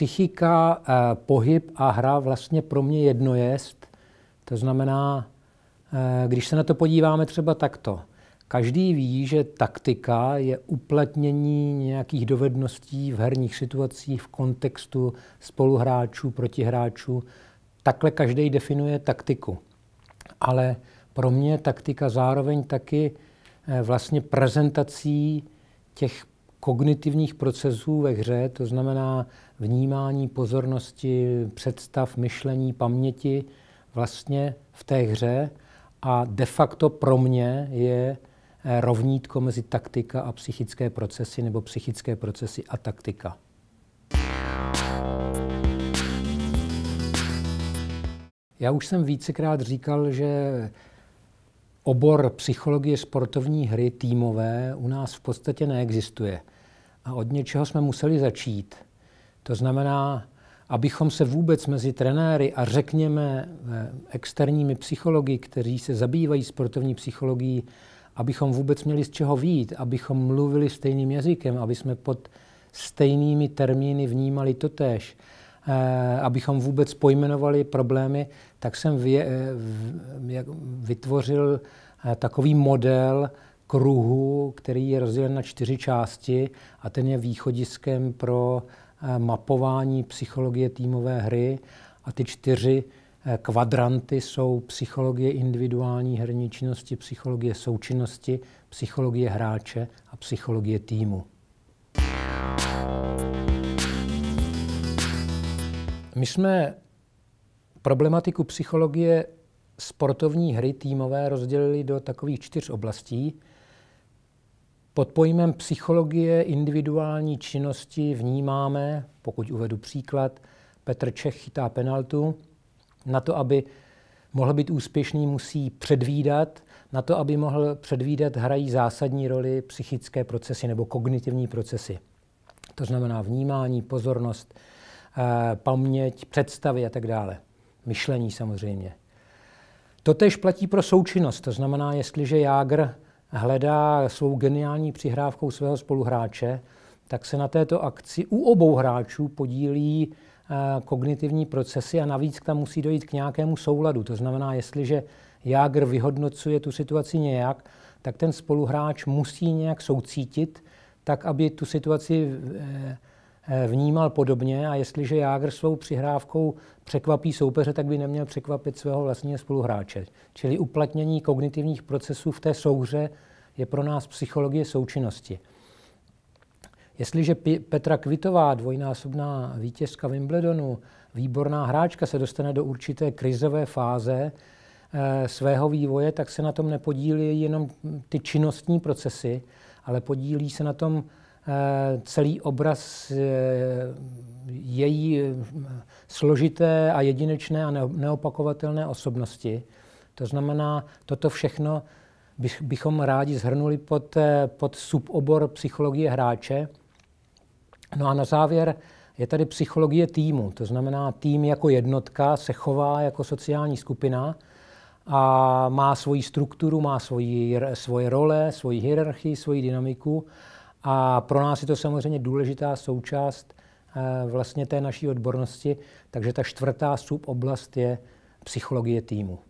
psychika, eh, pohyb a hra vlastně pro mě jedno jest. To znamená, eh, když se na to podíváme třeba takto. Každý ví, že taktika je uplatnění nějakých dovedností v herních situacích, v kontextu spoluhráčů, protihráčů. Takhle každý definuje taktiku. Ale pro mě taktika zároveň taky eh, vlastně prezentací těch kognitivních procesů ve hře, to znamená vnímání pozornosti, představ, myšlení, paměti vlastně v té hře a de facto pro mě je eh, rovnítko mezi taktika a psychické procesy nebo psychické procesy a taktika. Já už jsem vícekrát říkal, že obor psychologie sportovní hry týmové u nás v podstatě neexistuje. A od něčeho jsme museli začít. To znamená, abychom se vůbec mezi trenéry a řekněme eh, externími psychologi, kteří se zabývají sportovní psychologií, abychom vůbec měli z čeho vít, abychom mluvili stejným jazykem, aby jsme pod stejnými termíny vnímali totéž. Eh, abychom vůbec pojmenovali problémy, tak jsem eh, vytvořil eh, takový model kruhu, který je rozdělen na čtyři části a ten je východiskem pro mapování psychologie týmové hry a ty čtyři kvadranty jsou psychologie individuální herní činnosti, psychologie součinnosti, psychologie hráče a psychologie týmu. My jsme problematiku psychologie sportovní hry týmové rozdělili do takových čtyř oblastí. Pod pojmem psychologie individuální činnosti vnímáme, pokud uvedu příklad, Petr Čech chytá penaltu. Na to, aby mohl být úspěšný, musí předvídat. Na to, aby mohl předvídat, hrají zásadní roli psychické procesy nebo kognitivní procesy. To znamená vnímání, pozornost, Eh, paměť, představy a tak dále. Myšlení samozřejmě. Totež platí pro součinnost, to znamená, jestliže Jágr hledá svou geniální přihrávkou svého spoluhráče, tak se na této akci u obou hráčů podílí eh, kognitivní procesy a navíc tam musí dojít k nějakému souladu. To znamená, jestliže Jágr vyhodnocuje tu situaci nějak, tak ten spoluhráč musí nějak soucítit, tak aby tu situaci eh, Eh, vnímal podobně a jestliže Jágr svou přihrávkou překvapí soupeře, tak by neměl překvapit svého vlastního spoluhráče. Čili uplatnění kognitivních procesů v té souhře je pro nás psychologie součinnosti. Jestliže Petra Kvitová, dvojnásobná vítězka Wimbledonu, výborná hráčka, se dostane do určité krizové fáze e, svého vývoje, tak se na tom nepodílí jenom ty činnostní procesy, ale podílí se na tom Eh, celý obraz eh, její eh, složité a jedinečné a neopakovatelné osobnosti. To znamená, toto všechno bychom rádi zhrnuli pod, pod subobor psychologie hráče. No a na závěr je tady psychologie týmu. To znamená, tým jako jednotka se chová jako sociální skupina a má svoji strukturu, má svoji, svoje role, svoji hierarchii, svoji dynamiku a pro nás je to samozřejmě důležitá součást eh, vlastně té naší odbornosti, takže ta čtvrtá suboblast je psychologie týmu.